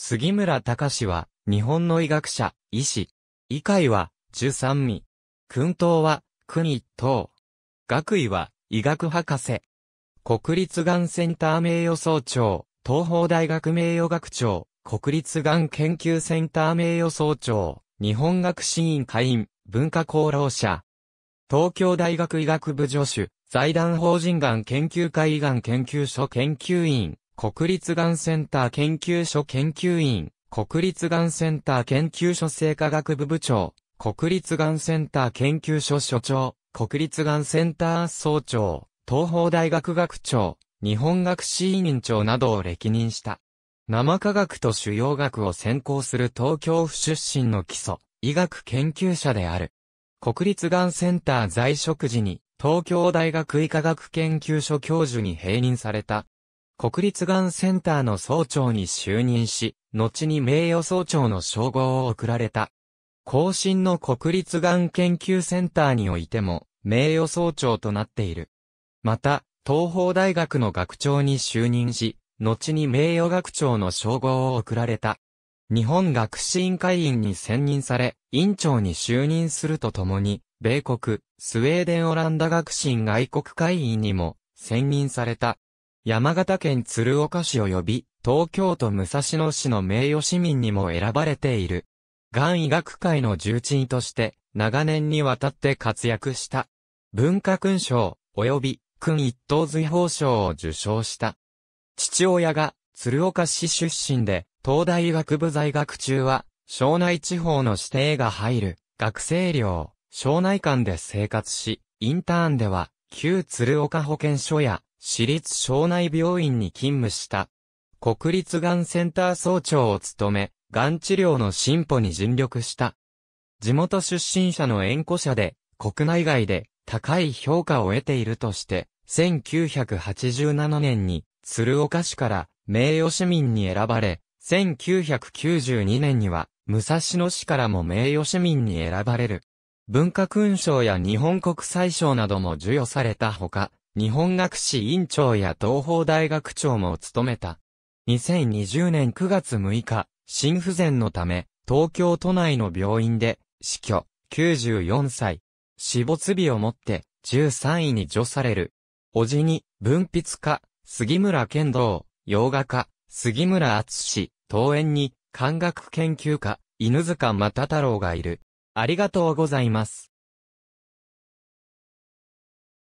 杉村隆は、日本の医学者、医師。医会は、十三味。訓党は、国一等。学位は、医学博士。国立がんセンター名誉総長、東方大学名誉学長、国立がん研究センター名誉総長、日本学士院会員、文化功労者。東京大学医学部助手、財団法人がん研究会がん研究所研究員、国立がんセンター研究所研究員、国立がんセンター研究所生科学部部長、国立がんセンター研究所所長、国立がんセンター総長、東方大学学長、日本学士委員長などを歴任した。生科学と主要学を専攻する東京府出身の基礎、医学研究者である。国立がんセンター在職時に、東京大学医科学研究所教授に併任された。国立がんセンターの総長に就任し、後に名誉総長の称号を贈られた。後進の国立がん研究センターにおいても、名誉総長となっている。また、東邦大学の学長に就任し、後に名誉学長の称号を贈られた。日本学士委員会員に選任され、委員長に就任するとともに、米国、スウェーデンオランダ学士院外国会員にも選任された。山形県鶴岡市及び、東京都武蔵野市の名誉市民にも選ばれている。がん医学会の重鎮として、長年にわたって活躍した。文化勲章、及び、勲一等随法賞を受賞した。父親が、鶴岡市出身で、東大医学部在学中は、省内地方の指定が入る、学生寮、省内間で生活し、インターンでは、旧鶴岡保健所や、私立省内病院に勤務した。国立がんセンター総長を務め、がん治療の進歩に尽力した。地元出身者の縁故者で、国内外で高い評価を得ているとして、1987年に鶴岡市から名誉市民に選ばれ、1992年には武蔵野市からも名誉市民に選ばれる。文化勲章や日本国際賞なども授与されたほか、日本学士院長や東方大学長も務めた。2020年9月6日、心不全のため、東京都内の病院で、死去、94歳。死没日をもって、13位に除される。おじに、文筆家、杉村健道、洋画家、杉村厚東園に、漢学研究家、犬塚又太郎がいる。ありがとうございます。